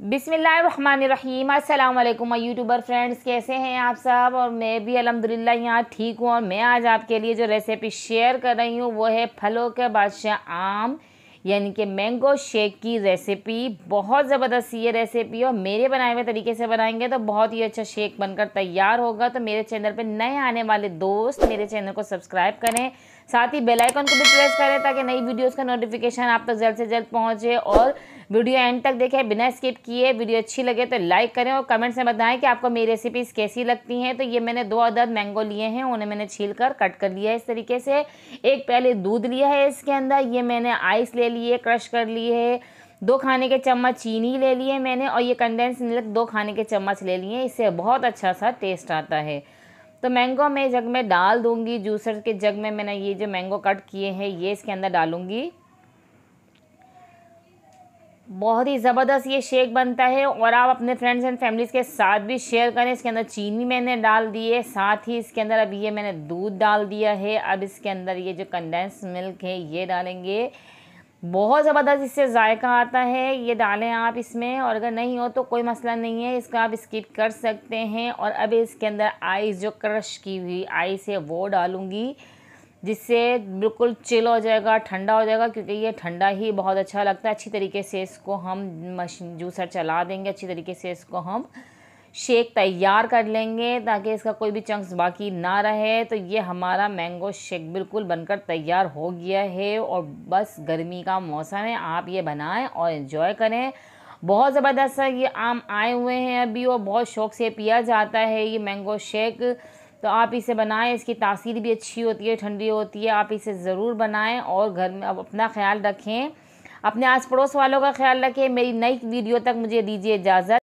बिसमीम अल्लाम माई YouTuber friends कैसे हैं आप सब और मैं भी अलहमदिल्ला यहाँ ठीक हूँ और मैं आज आपके लिए जो रेसिपी शेयर कर रही हूँ वो है फलों के बादशाह आम यानी कि मैंगो शेक की रेसिपी बहुत ज़बरदस्त ये रेसिपी और मेरे बनाए हुए तरीके से बनाएंगे तो बहुत ही अच्छा शेक बनकर तैयार होगा तो मेरे चैनल पे नए आने वाले दोस्त मेरे चैनल को सब्सक्राइब करें साथ ही बेल आइकन को भी प्रेस करें ताकि नई वीडियोस का नोटिफिकेशन आप तक तो जल्द से जल्द पहुंचे और वीडियो एंड तक देखें बिना स्किप किए वीडियो अच्छी लगे तो लाइक करें और कमेंट्स में बताएं कि आपको मेरी रेसिपीज़ कैसी लगती हैं तो ये मैंने दो अदद मैंगो लिए हैं उन्हें मैंने छील कर कट कर लिया है इस तरीके से एक पहले दूध लिया है इसके अंदर ये मैंने आइस ले लिए क्रश कर लिए है दो खाने के चम्मच चीनी ले लिए मैंने और ये कंडेंस मिल्क दो खाने के चम्मच ले लिए इससे बहुत अच्छा सा टेस्ट आता है तो मैंगो मैं जग में डाल दूंगी जूसर के जग में मैंने ये जो मैंगो कट किए हैं ये इसके अंदर डालूंगी बहुत ही ज़बरदस्त ये शेक बनता है और आप अपने फ्रेंड्स एंड फैमिलीज़ के साथ भी शेयर करें इसके अंदर चीनी मैंने डाल दी है साथ ही इसके अंदर अब ये मैंने दूध डाल दिया है अब इसके अंदर ये जो कंडेंस मिल्क है ये डालेंगे बहुत ज़बरदस्त इससे जायका आता है ये डालें आप इसमें और अगर नहीं हो तो कोई मसला नहीं है इसका आप स्किप कर सकते हैं और अब इसके अंदर आइस जो क्रश की हुई आइस है वो डालूँगी जिससे बिल्कुल चिल हो जाएगा ठंडा हो जाएगा क्योंकि ये ठंडा ही बहुत अच्छा लगता है अच्छी तरीके से इसको हम मशीन जूसर चला देंगे अच्छी तरीके से इसको हम शेक तैयार कर लेंगे ताकि इसका कोई भी चंक्स बाकी ना रहे तो ये हमारा मैंगो शेक बिल्कुल बनकर तैयार हो गया है और बस गर्मी का मौसम है आप ये बनाएं और इन्जॉय करें बहुत ज़बरदस्त ये आम आए हुए हैं अभी और बहुत शौक से पिया जाता है ये मैंगो शेक तो आप इसे बनाएं इसकी तासीर भी अच्छी होती है ठंडी होती है आप इसे ज़रूर बनाएं और घर में अब अपना ख्याल रखें अपने आस पड़ोस वालों का ख्याल रखें मेरी नई वीडियो तक मुझे दीजिए इजाज़त